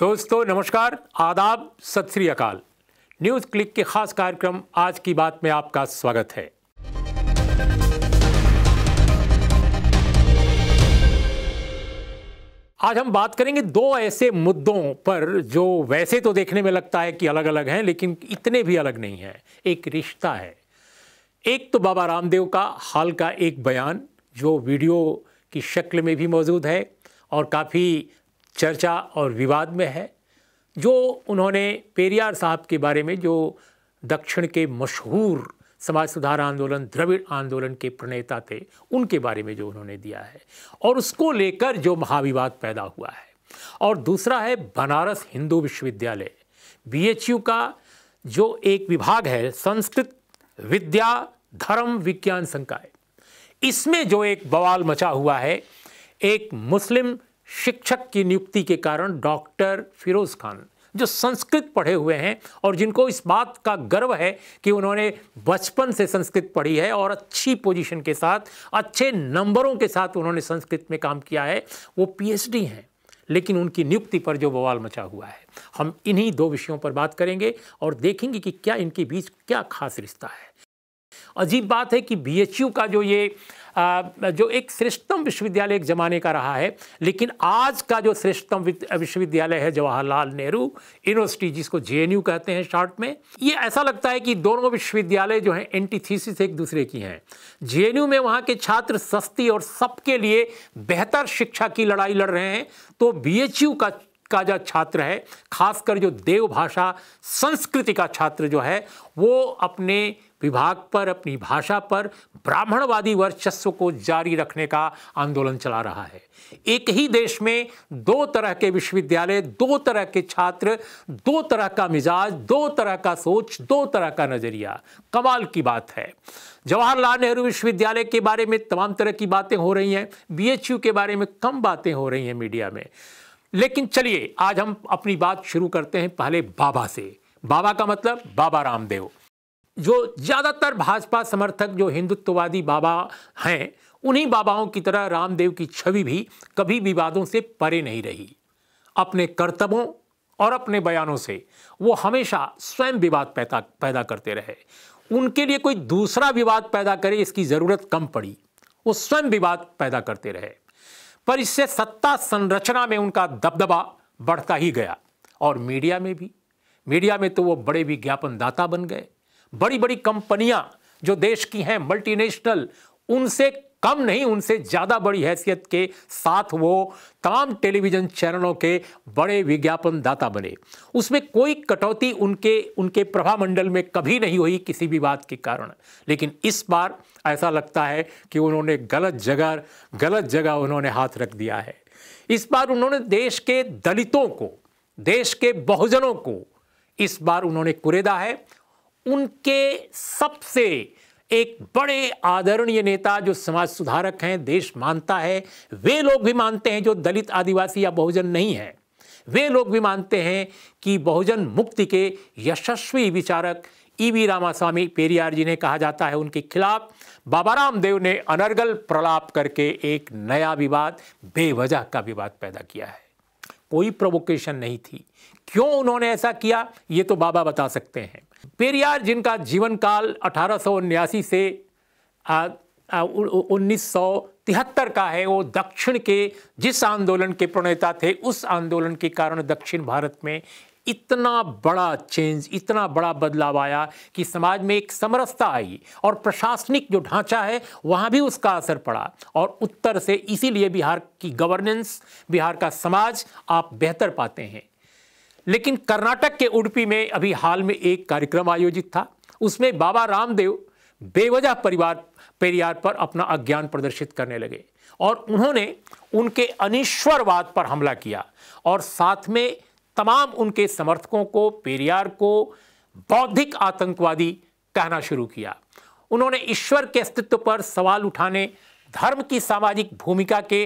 दोस्तों नमस्कार आदाब सत श्री अकाल न्यूज़ क्लिक के खास कार्यक्रम आज की बात में आपका स्वागत है आज हम बात करेंगे दो ऐसे मुद्दों पर जो वैसे तो देखने में लगता है कि अलग अलग हैं लेकिन इतने भी अलग नहीं हैं एक रिश्ता है एक तो बाबा रामदेव का हाल का एक बयान जो वीडियो की शक्ल में भी मौजूद है और काफ़ी चर्चा और विवाद में है जो उन्होंने पेरियार साहब के बारे में जो दक्षिण के मशहूर समाज सुधार आंदोलन द्रविड़ आंदोलन के प्रणेता थे उनके बारे में जो उन्होंने दिया है और उसको लेकर जो महाविवाद पैदा हुआ है और दूसरा है बनारस हिंदू विश्वविद्यालय बीएचयू का जो एक विभाग है संस्कृत विद्या धर्म विज्ञान संकाय इसमें जो एक बवाल मचा हुआ है एक मुस्लिम शिक्षक की नियुक्ति के कारण डॉक्टर फिरोज खान जो संस्कृत पढ़े हुए हैं और जिनको इस बात का गर्व है कि उन्होंने बचपन से संस्कृत पढ़ी है और अच्छी पोजीशन के साथ अच्छे नंबरों के साथ उन्होंने संस्कृत में काम किया है वो पीएचडी हैं लेकिन उनकी नियुक्ति पर जो बवाल मचा हुआ है हम इन्हीं दो विषयों पर बात करेंगे और देखेंगे कि क्या इनके बीच क्या खास रिश्ता है अजीब बात है कि बीएचयू का जो ये जो एक श्रेष्ठतम विश्वविद्यालय एक ज़माने का रहा है लेकिन आज का जो श्रेष्ठतम विश्वविद्यालय है जवाहरलाल नेहरू यूनिवर्सिटी जिसको जे कहते हैं शॉर्ट में ये ऐसा लगता है कि दोनों विश्वविद्यालय जो हैं एंटीथीसिस एक दूसरे की हैं जे में वहाँ के छात्र सस्ती और सबके लिए बेहतर शिक्षा की लड़ाई लड़ रहे हैं तो बी का का जो छात्र है खासकर जो देवभाषा संस्कृति का छात्र जो है वो अपने विभाग पर अपनी भाषा पर ब्राह्मणवादी वर्चस्व को जारी रखने का आंदोलन चला रहा है एक ही देश में दो तरह के विश्वविद्यालय दो तरह के छात्र दो तरह का मिजाज दो तरह का सोच दो तरह का नज़रिया कमाल की बात है जवाहरलाल नेहरू विश्वविद्यालय के बारे में तमाम तरह की बातें हो रही हैं बीएचयू के बारे में कम बातें हो रही हैं मीडिया में लेकिन चलिए आज हम अपनी बात शुरू करते हैं पहले बाबा से बाबा का मतलब बाबा रामदेव जो ज़्यादातर भाजपा समर्थक जो हिंदुत्ववादी बाबा हैं उन्हीं बाबाओं की तरह रामदेव की छवि भी कभी विवादों से परे नहीं रही अपने कर्तव्यों और अपने बयानों से वो हमेशा स्वयं विवाद पैदा पैदा करते रहे उनके लिए कोई दूसरा विवाद पैदा करे इसकी ज़रूरत कम पड़ी वो स्वयं विवाद पैदा करते रहे पर इससे सत्ता संरचना में उनका दबदबा बढ़ता ही गया और मीडिया में भी मीडिया में तो वो बड़े विज्ञापनदाता बन गए बड़ी बड़ी कंपनियां जो देश की हैं मल्टीनेशनल उनसे कम नहीं उनसे ज़्यादा बड़ी हैसियत के साथ वो तमाम टेलीविज़न चैनलों के बड़े विज्ञापन दाता बने उसमें कोई कटौती उनके उनके प्रभामंडल में कभी नहीं हुई किसी भी बात के कारण लेकिन इस बार ऐसा लगता है कि उन्होंने गलत जगह गलत जगह उन्होंने हाथ रख दिया है इस बार उन्होंने देश के दलितों को देश के बहुजनों को इस बार उन्होंने कुरेदा है उनके सबसे एक बड़े आदरणीय नेता जो समाज सुधारक हैं देश मानता है वे लोग भी मानते हैं जो दलित आदिवासी या बहुजन नहीं है वे लोग भी मानते हैं कि बहुजन मुक्ति के यशस्वी विचारक ई वी रामास्वामी पेरियार जी ने कहा जाता है उनके खिलाफ बाबा रामदेव ने अनर्गल प्रलाप करके एक नया विवाद बेवजह का विवाद पैदा किया है कोई प्रोवोकेशन नहीं थी क्यों उन्होंने ऐसा किया ये तो बाबा बता सकते हैं पेरियार जिनका जीवन काल अठारह से उन्नीस तिहत्तर का है वो दक्षिण के जिस आंदोलन के प्रणेता थे उस आंदोलन के कारण दक्षिण भारत में इतना बड़ा चेंज इतना बड़ा बदलाव आया कि समाज में एक समरसता आई और प्रशासनिक जो ढांचा है वहाँ भी उसका असर पड़ा और उत्तर से इसीलिए बिहार की गवर्नेंस बिहार का समाज आप बेहतर पाते हैं लेकिन कर्नाटक के उड़पी में अभी हाल में एक कार्यक्रम आयोजित था उसमें बाबा रामदेव बेवजह परिवार पेरियार पर अपना अज्ञान प्रदर्शित करने लगे और उन्होंने उनके अनिश्वरवाद पर हमला किया और साथ में तमाम उनके समर्थकों को पेरियार को बौद्धिक आतंकवादी कहना शुरू किया उन्होंने ईश्वर के अस्तित्व पर सवाल उठाने धर्म की सामाजिक भूमिका के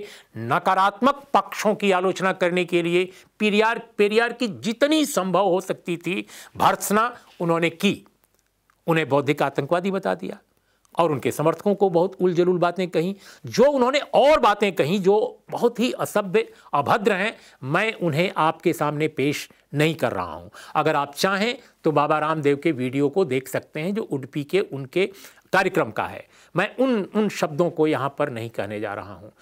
नकारात्मक पक्षों की आलोचना करने के लिए पेरियार पेरियार की जितनी संभव हो सकती थी भर्सना उन्होंने की उन्हें बौद्धिक आतंकवादी बता दिया और उनके समर्थकों को बहुत उलझलूल बातें कही जो उन्होंने और बातें कही जो बहुत ही असभ्य अभद्र हैं मैं उन्हें आपके सामने पेश नहीं कर रहा हूं अगर आप चाहें तो बाबा रामदेव के वीडियो को देख सकते हैं जो उडपी के उनके कार्यक्रम का है मैं उन उन शब्दों को यहाँ पर नहीं कहने जा रहा हूँ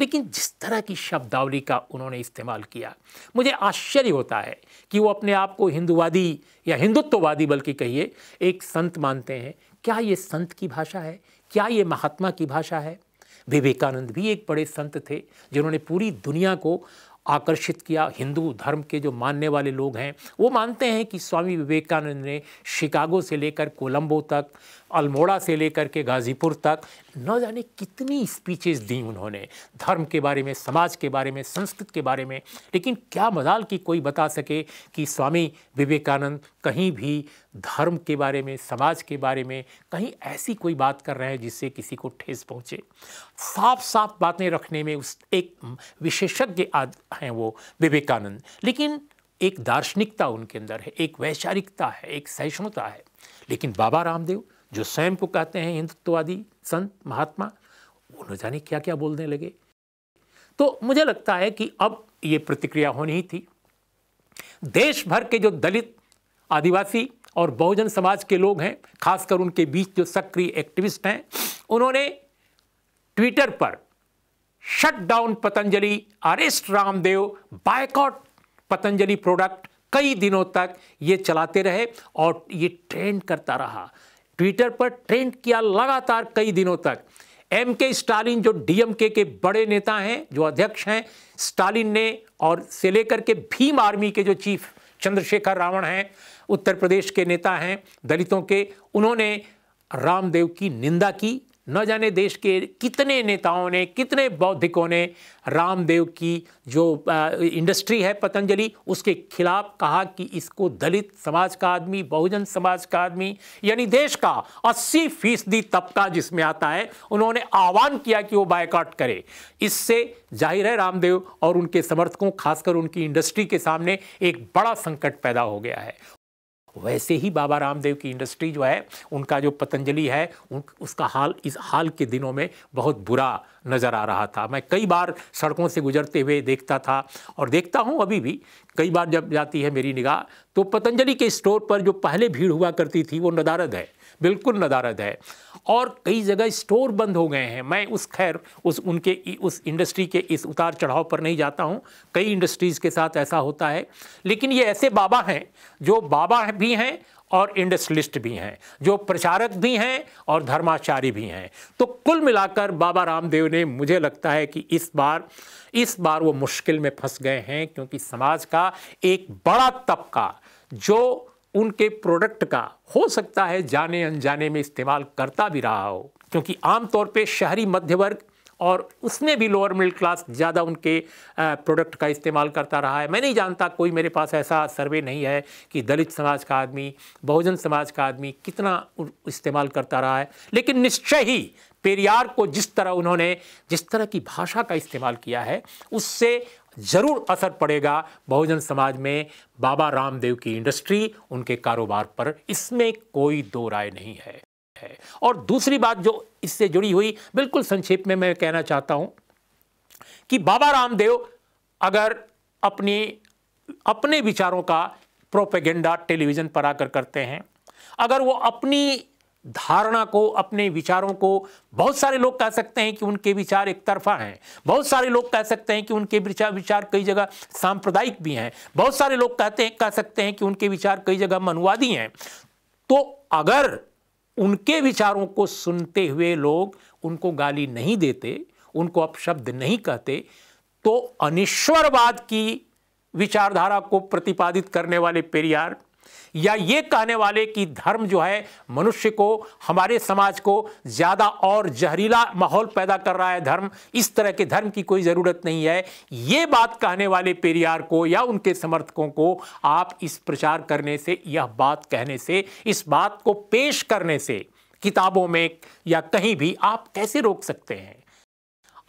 लेकिन जिस तरह की शब्दावली का उन्होंने इस्तेमाल किया मुझे आश्चर्य होता है कि वो अपने आप को हिंदुवादी या हिंदुत्ववादी बल्कि कहिए एक संत मानते हैं क्या ये संत की भाषा है क्या ये महात्मा की भाषा है विवेकानंद भी एक बड़े संत थे जिन्होंने पूरी दुनिया को आकर्षित किया हिंदू धर्म के जो मानने वाले लोग हैं वो मानते हैं कि स्वामी विवेकानंद ने शिकागो से लेकर कोलंबो तक अल्मोड़ा से लेकर के गाजीपुर तक न जाने कितनी स्पीचेस दी उन्होंने धर्म के बारे में समाज के बारे में संस्कृत के बारे में लेकिन क्या मजाल की कोई बता सके कि स्वामी विवेकानंद कहीं भी धर्म के बारे में समाज के बारे में कहीं ऐसी कोई बात कर रहे हैं जिससे किसी को ठेस पहुँचे साफ साफ बातें रखने में उस एक विशेषज्ञ हैं वो विवेकानंद लेकिन एक दार्शनिकता उनके अंदर है एक वैचारिकता है एक सहिष्णुता है लेकिन बाबा रामदेव जो स्वयं को कहते हैं हिंदुत्ववादी संत महात्मा वो न जाने क्या क्या बोलने लगे तो मुझे लगता है कि अब ये प्रतिक्रिया होनी ही थी देश भर के जो दलित आदिवासी और बहुजन समाज के लोग हैं खासकर उनके बीच जो सक्रिय एक्टिविस्ट हैं उन्होंने ट्विटर पर shut down Patanjali arrest Ramdev boycott Patanjali product कई दिनों तक ये चलाते रहे और ये ट्रेंड करता रहा ट्विटर पर ट्रेंड किया लगातार कई दिनों तक एम के स्टालिन जो डीएमके के बड़े नेता हैं जो अध्यक्ष हैं स्टालिन ने और से लेकर के भीम आर्मी के जो चीफ चंद्रशेखर रावण हैं उत्तर प्रदेश के नेता हैं दलितों के उन्होंने रामदेव की निंदा की न जाने देश के कितने नेताओं ने कितने बौद्धिकों ने रामदेव की जो इंडस्ट्री है पतंजलि उसके खिलाफ कहा कि इसको दलित समाज का आदमी बहुजन समाज का आदमी यानी देश का 80 फीसदी तबका जिसमें आता है उन्होंने आह्वान किया कि वो बायकॉट करे इससे जाहिर है रामदेव और उनके समर्थकों खासकर उनकी इंडस्ट्री के सामने एक बड़ा संकट पैदा हो गया है वैसे ही बाबा रामदेव की इंडस्ट्री जो है उनका जो पतंजलि है उन उसका हाल इस हाल के दिनों में बहुत बुरा नज़र आ रहा था मैं कई बार सड़कों से गुजरते हुए देखता था और देखता हूँ अभी भी कई बार जब जाती है मेरी निगाह तो पतंजलि के स्टोर पर जो पहले भीड़ हुआ करती थी वो नदारद है बिल्कुल नदारद है और कई जगह स्टोर बंद हो गए हैं मैं उस खैर उस उनके उस इंडस्ट्री के इस उतार चढ़ाव पर नहीं जाता हूँ कई इंडस्ट्रीज़ के साथ ऐसा होता है लेकिन ये ऐसे बाबा हैं जो बाबा भी हैं और इंडस्ट्रियलिस्ट भी हैं जो प्रचारक भी हैं और धर्माचारी भी हैं तो कुल मिलाकर बाबा रामदेव ने मुझे लगता है कि इस बार इस बार वो मुश्किल में फंस गए हैं क्योंकि समाज का एक बड़ा तबका जो उनके प्रोडक्ट का हो सकता है जाने अनजाने में इस्तेमाल करता भी रहा हो क्योंकि आमतौर पे शहरी मध्य वर्ग और उसमें भी लोअर मिडिल क्लास ज़्यादा उनके प्रोडक्ट का इस्तेमाल करता रहा है मैं नहीं जानता कोई मेरे पास ऐसा सर्वे नहीं है कि दलित समाज का आदमी बहुजन समाज का आदमी कितना इस्तेमाल करता रहा है लेकिन निश्चय ही पेरियार को जिस तरह उन्होंने जिस तरह की भाषा का इस्तेमाल किया है उससे जरूर असर पड़ेगा बहुजन समाज में बाबा रामदेव की इंडस्ट्री उनके कारोबार पर इसमें कोई दो राय नहीं है और दूसरी बात जो इससे जुड़ी हुई बिल्कुल संक्षेप में मैं कहना चाहता हूं कि बाबा रामदेव अगर अपनी अपने विचारों का प्रोपेगेंडा टेलीविज़न पर आकर करते हैं अगर वो अपनी धारणा को अपने विचारों को बहुत सारे लोग कह सकते हैं कि उनके विचार एक तरफा हैं बहुत सारे लोग कह सकते हैं कि उनके विचार विचार कई जगह सांप्रदायिक भी हैं बहुत सारे लोग कहते हैं कह सकते हैं कि उनके विचार कई जगह मनुवादी हैं तो अगर उनके विचारों को सुनते हुए लोग उनको गाली नहीं देते उनको अपशब्द नहीं कहते तो अनिश्वरवाद की विचारधारा को प्रतिपादित करने वाले पेरियार या ये कहने वाले कि धर्म जो है मनुष्य को हमारे समाज को ज़्यादा और जहरीला माहौल पैदा कर रहा है धर्म इस तरह के धर्म की कोई ज़रूरत नहीं है ये बात कहने वाले पेरियार को या उनके समर्थकों को आप इस प्रचार करने से यह बात कहने से इस बात को पेश करने से किताबों में या कहीं भी आप कैसे रोक सकते हैं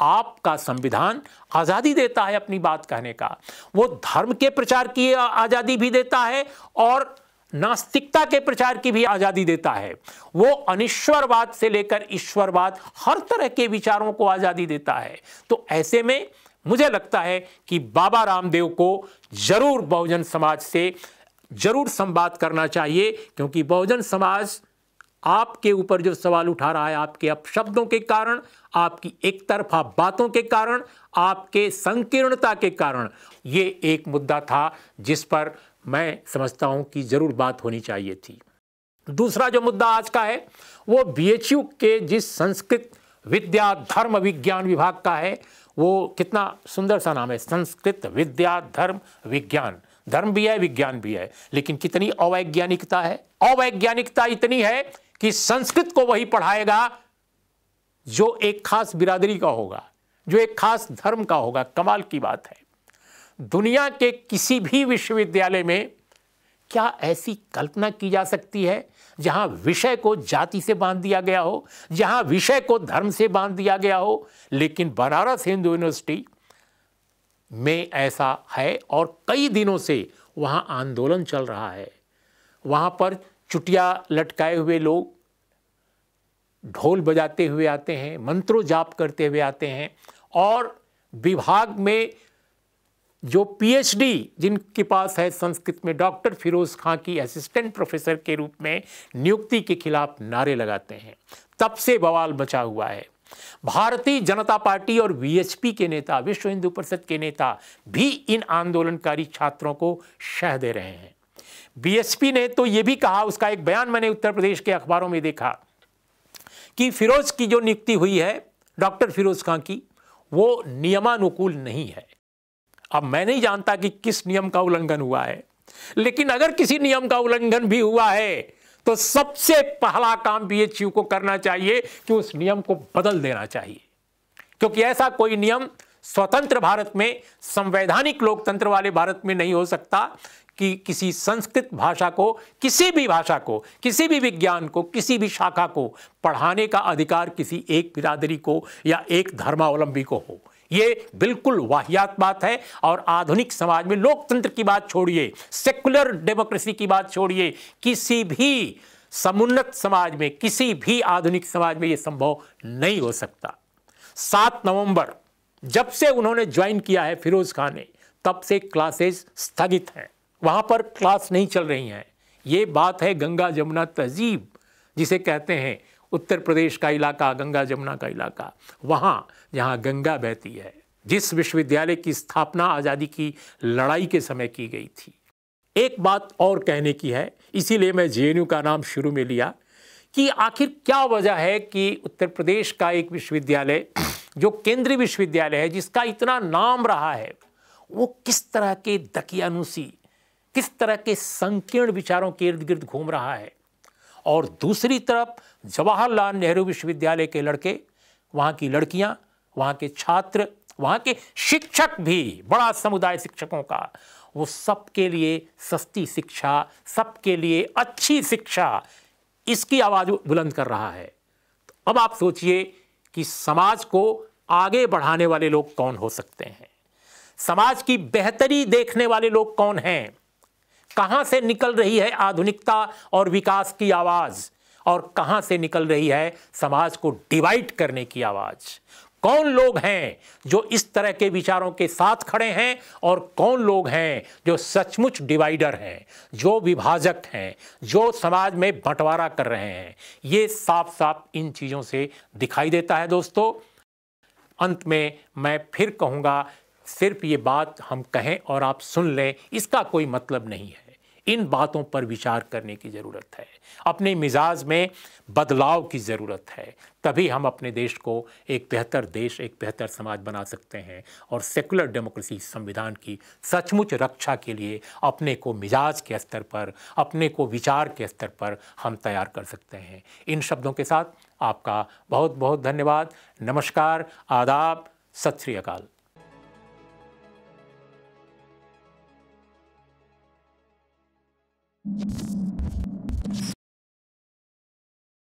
आपका संविधान आज़ादी देता है अपनी बात कहने का वो धर्म के प्रचार की आज़ादी भी देता है और नास्तिकता के प्रचार की भी आज़ादी देता है वो अनिश्वरवाद से लेकर ईश्वरवाद हर तरह के विचारों को आज़ादी देता है तो ऐसे में मुझे लगता है कि बाबा रामदेव को जरूर बहुजन समाज से जरूर संवाद करना चाहिए क्योंकि बहुजन समाज आपके ऊपर जो सवाल उठा रहा है आपके अपशब्दों के कारण आपकी एक तरफा बातों के कारण आपके संकीर्णता के कारण ये एक मुद्दा था जिस पर मैं समझता हूं कि ज़रूर बात होनी चाहिए थी दूसरा जो मुद्दा आज का है वो बी के जिस संस्कृत विद्या धर्म विज्ञान विभाग का है वो कितना सुंदर सा नाम है संस्कृत विद्या धर्म विज्ञान धर्म भी है विज्ञान भी है लेकिन कितनी अवैज्ञानिकता है अवैज्ञानिकता इतनी है कि संस्कृत को वही पढ़ाएगा जो एक खास बिरादरी का होगा जो एक खास धर्म का होगा कमाल की बात है दुनिया के किसी भी विश्वविद्यालय में क्या ऐसी कल्पना की जा सकती है जहां विषय को जाति से बांध दिया गया हो जहां विषय को धर्म से बांध दिया गया हो लेकिन बनारस हिंदू यूनिवर्सिटी में ऐसा है और कई दिनों से वहां आंदोलन चल रहा है वहां पर चुटिया लटकाए हुए लोग ढोल बजाते हुए आते हैं मंत्रों जाप करते हुए आते हैं और विभाग में जो पीएचडी जिनके पास है संस्कृत में डॉक्टर फिरोज़ खां की असिस्टेंट प्रोफेसर के रूप में नियुक्ति के खिलाफ नारे लगाते हैं तब से बवाल बचा हुआ है भारतीय जनता पार्टी और वीएचपी के नेता विश्व हिंदू परिषद के नेता भी इन आंदोलनकारी छात्रों को शह दे रहे हैं बीएसपी ने तो यह भी कहा उसका एक बयान मैंने उत्तर प्रदेश के अखबारों में देखा कि फिरोज की जो नियुक्ति हुई है डॉक्टर फिरोज खां की वो नियमानुकूल नहीं है अब मैं नहीं जानता कि किस नियम का उल्लंघन हुआ है लेकिन अगर किसी नियम का उल्लंघन भी हुआ है तो सबसे पहला काम बीएचयू को करना चाहिए कि उस नियम को बदल देना चाहिए क्योंकि ऐसा कोई नियम स्वतंत्र भारत में संवैधानिक लोकतंत्र वाले भारत में नहीं हो सकता कि किसी संस्कृत भाषा को किसी भी भाषा को किसी भी विज्ञान को किसी भी शाखा को पढ़ाने का अधिकार किसी एक बिरादरी को या एक धर्मावलंबी को हो ये बिल्कुल वाहियात बात है और आधुनिक समाज में लोकतंत्र की बात छोड़िए सेकुलर डेमोक्रेसी की बात छोड़िए किसी भी समुन्नत समाज में किसी भी आधुनिक समाज में यह संभव नहीं हो सकता सात नवंबर जब से उन्होंने ज्वाइन किया है फिरोज़ खान ने तब से क्लासेस स्थगित हैं वहां पर क्लास नहीं चल रही हैं ये बात है गंगा जमुना तहजीब जिसे कहते हैं उत्तर प्रदेश का इलाका गंगा जमुना का इलाका वहाँ जहाँ गंगा बहती है जिस विश्वविद्यालय की स्थापना आज़ादी की लड़ाई के समय की गई थी एक बात और कहने की है इसीलिए मैं जे का नाम शुरू में लिया कि आखिर क्या वजह है कि उत्तर प्रदेश का एक विश्वविद्यालय जो केंद्रीय विश्वविद्यालय है जिसका इतना नाम रहा है वो किस तरह के दकियानुसी किस तरह के संकीर्ण विचारों के इर्द गिर्द घूम रहा है और दूसरी तरफ जवाहरलाल नेहरू विश्वविद्यालय के लड़के वहाँ की लड़कियाँ वहाँ के छात्र वहाँ के शिक्षक भी बड़ा समुदाय शिक्षकों का वो सबके लिए सस्ती शिक्षा सबके लिए अच्छी शिक्षा इसकी आवाज़ बुलंद कर रहा है तो अब आप सोचिए कि समाज को आगे बढ़ाने वाले लोग कौन हो सकते हैं समाज की बेहतरी देखने वाले लोग कौन हैं कहां से निकल रही है आधुनिकता और विकास की आवाज़ और कहां से निकल रही है समाज को डिवाइड करने की आवाज़ कौन लोग हैं जो इस तरह के विचारों के साथ खड़े हैं और कौन लोग हैं जो सचमुच डिवाइडर हैं जो विभाजक हैं जो समाज में बंटवारा कर रहे हैं ये साफ साफ इन चीज़ों से दिखाई देता है दोस्तों अंत में मैं फिर कहूँगा सिर्फ ये बात हम कहें और आप सुन लें इसका कोई मतलब नहीं है इन बातों पर विचार करने की ज़रूरत है अपने मिजाज में बदलाव की ज़रूरत है तभी हम अपने देश को एक बेहतर देश एक बेहतर समाज बना सकते हैं और सेकुलर डेमोक्रेसी संविधान की सचमुच रक्षा के लिए अपने को मिजाज के स्तर पर अपने को विचार के स्तर पर हम तैयार कर सकते हैं इन शब्दों के साथ आपका बहुत बहुत धन्यवाद नमस्कार आदाब सत श्री अकाल you